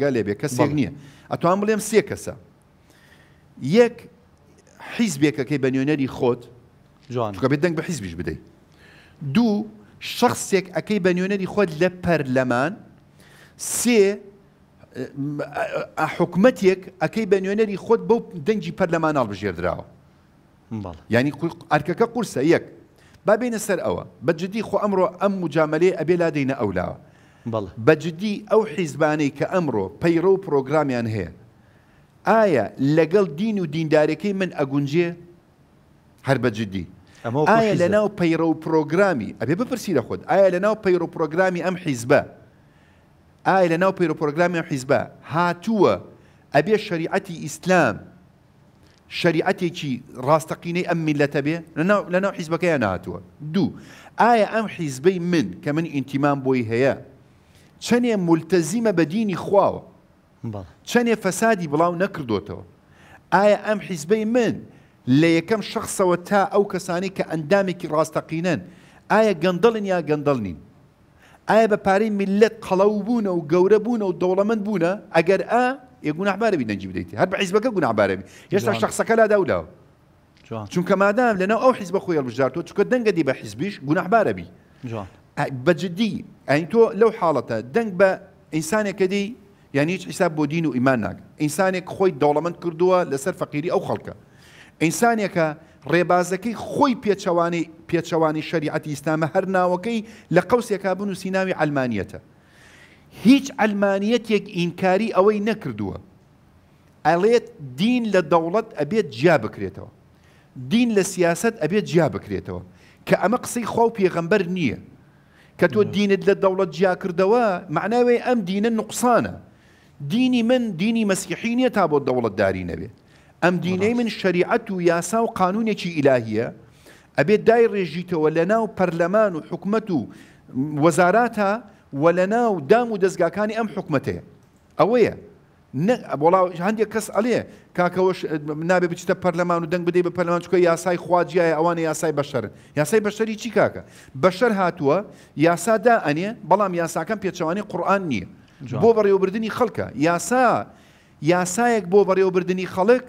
قال يبي كسي يغنية أتوان بليم سي كسا يك حزب يكا كي بنيوناري خود جوان شو بيدنك بحزب يش بدي دو شخص يك أكي بنيوناري خود لبرلمان سي حكمتك يك أكي بنيوناري خود بو دنجي برلمان على بجير دراو بل. يعني قل... أركاكا قرصة يك بابين السر أوا بجدي خو أمرو أم مجاملة أبي لا دين أولا بەجددی ئەو حیزبانەی کە ئەمڕۆ پەیڕە و پرۆگرامیان هەیە ئایا لەگەڵ دین و دیندارەکەی من ئەگونجێ هر بەجددی ئایا لناو ناو پەیڕە و پرۆگرامی ئەبێ بپرسی لناو خۆت ئایا ام ناو پەیڕ لناو پرۆگرامی ئەم ام ئایا هاتوا ناو پەیڕ اسلام شريعتي كي راستقيني أم من شریعەتی ئیسلام شریعەتێکی ڕاستەقینەی ئەم میلەتە بێ لە ناو حیزبەکەیان هاتووە دوو من كمن انتمام بوي هيا چەندێ ملتزمه بديني خواو خواوە چەندێ بلاو بڵاو نەکردوتەوە ام ئەم من لە شخص شخصەوە تا ئەو کەسانی کە ئەندامێکی ڕاستەقینەن ئایا گەندڵن یا گەندڵ ملت ئایا بە پارەی میلەت قەڵەو بوونە و گەورە بوونە و دەوڵەمەند نجيب ديتي ئا یەگونەحبارەبی نەنجی بدەیتی هەر بە دولة گونابارەبی كما دام لا او حزب مادام لەناو ئەو حیزبە خۆی هەڵبژارتەوە چونکە دەنگەدی بە حیزبیش ئەین تۆ لەو حاڵەتە دەنگ بە ئینسانێکە دی یعنی هیچ حیساب بۆ دین و ئیمان ناک ئینسانێک خۆی دەوڵەمەند کردووە لەسەر فەقیری ئەو خەڵکە ئینسانێکە ڕێبازەکەی خۆی پێچەوانی پێچەوانی شریعەتی ئیسلامە هەر ناوەکەی لە قوسێکا بن و سیناوی ئەلمانیەتە هیچ ئەلمانیەتێک ئینکاری ئەوەی نەکردووە ئەڵێت دین لە دەوڵەت ئەبێت جیا بکرێتەوە دین لە سیاست ئەبێت جیا بکرێتەوە کە ئەمە قسەی خۆ و پێغەمبەر نییە كتو الدين للدولة جا كردوا معناه أم دين النقصانة ديني من ديني مسيحيين يتابعوا الدولة الدارين به أم ديني من شريعة وياسا وقانون يشي إلهية أبي داير رجيت ناو برلمان وحكمته وزاراتها ولا ناو دامو دزقا كان أم حكمته أويا هەندێک کەس ئەلێ کاکەەوەش نابێ بچتە پەرلەمان و دەنگ بدەی بە پەرلەمانچکە یاسای خواجیایە ئەوانە یاسای بەشەر یاسای بەشەری چی کاکە بەشەر هاتووە یاسادا ئەنێ بەڵام یاساکەم پێچەوانی قورآان نییە بۆ بەڕێوەبردننی خەڵکە یاسا یاسایەک بۆ بەڕێوەبردننی خەڵک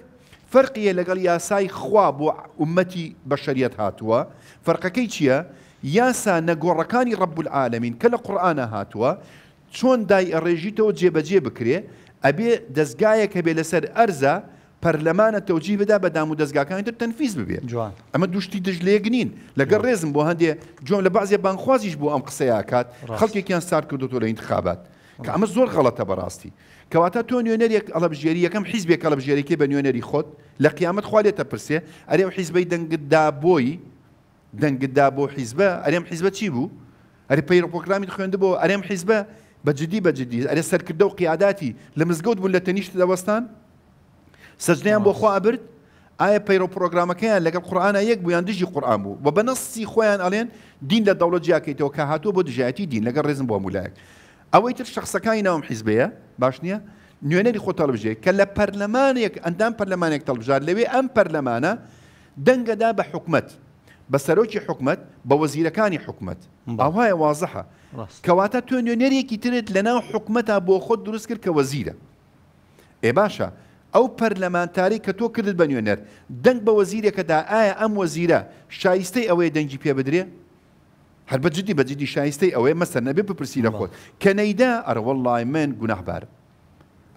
فەرقیە لەگەڵ یاسای خوا بۆ عومەتی بەشریت هاتووە فەرقەکەی چییە؟ یاسا نەگۆڕەکانی ڕەبول العالمین کە لە قورآانە هاتووە چۆن دای ئەڕێژیتەوە جێبەجێ بکرێ ئەبێ دەستگایەک هەبێ لەسەر ئەرزە پەرلەمانە تەوجی بدا بە دام و دەستگاکانی تر تەنفیز ببێ جوان ئەمە دوشتی دژلێک نین لەگەڵ ڕێزم بۆ هەندێ جۆم لە بازیە بانخوازیش بۆ ئەم قسەیاکات خەڵکێکیان سارد کردو تۆ لە انتخابات کە ئەمە زۆر غەڵەتە بەڕاستی کەواتە تۆ نوێنەرێک ئەلبژێری یەکەم حیزبێک کەلبژێریکی بە نوێنەری خۆت لە قیامەت خوالێتە پرسێ ئەرێ و حیزبەی دەنگدا بۆی دەنگدا بۆ حیزبە ئەرێم حیزبە چی بوو؟ ئەرێ پەیرۆپۆکرامی خوێندبەوە ئەرێم حیزبە بەجددی بەجددی ئەرێ سەرکردە و قیاداتی لە مزگەوت بوون لە تەنیشت دەوەستان سەجنیان بۆ خوا ئەبرد ئایا پەیرۆ پرۆگرامەکەیان لەگەڵ قورآانە یەک بوویان دژی قورآان بوو بە بەنەسی خۆیان ئەڵێن دین لە دەوڵەت جیاکەیتەوە کە هاتووە بۆ دژایەتی دین لەگەڵ ڕێزم بۆ مولایەک ئەوەی تر شخصەکانی ناوم حیزبەیە باش نییە نوێنەری خۆ تەڵبژێ کە لە پەرلەمانێک ئەندام پەرلەمانێک تەڵبژار لەوێ ئەم پەرلەمانە دەنگەدا بە حکومت بە سەرۆکی حکومت بە وەزیرەکانی حکومت ئاوایە وازەحە کەواتە تۆ نوێنەرێکی ترت لە ناو حکومەتا بۆ خۆت دروست کرد کە وەزیرە ئێ باشە ئەو پەرلەمانتاری کە تۆ کردت بە نوێنەر دەنگ بە وەزیرەکەدا ئایا ئەم وەزیرە شایستەی ئەوەیە دەنگی پێ بدرێ هەر بە جدی بەجددی شایستەی ئەوەیە مەسەر نەبێ بپرسی لە خۆت کە نەیدا ئەرەوەڵای من گوناهبارم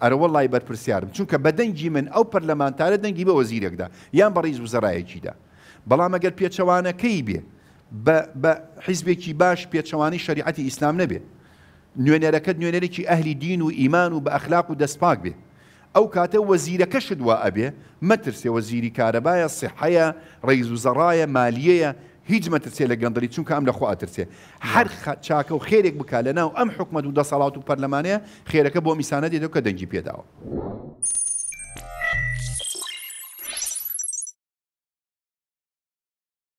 ئەرەوەڵای بەرپرسیارم چونکە بە دەنگی من ئەو پەرلەمانتارە دەنگی بە وەزیرێکدا یان بە ڕیز وزەرایەکیدا بەڵام ئەگەر پێچەوانەکەی بێ بە حیزبێکی باش پێچەوانی شریعەتی ئیسلام نەبێ نوێنەرەکەت نوێنەرێکی ئەهلی دین و ئیمان و بە ئەخلاق و دەستپاک بێ ئەو کاتە وەزیرەکەشت وا ئەبێ مەترسێ وەزیری کارەبایە سحەیە ڕێز و زەڕایە مالیەیە هیچ مەترسێ لە گەندری چونکە ئەم لەخوا ئەترسێ هەر چاکە و خێرێک بکا لە ناو ئەم حکومت و دەسەڵات و پەرلەمانەیە خێرەکە بۆ میسانە دێتەوە کە دەنگی پێداوە.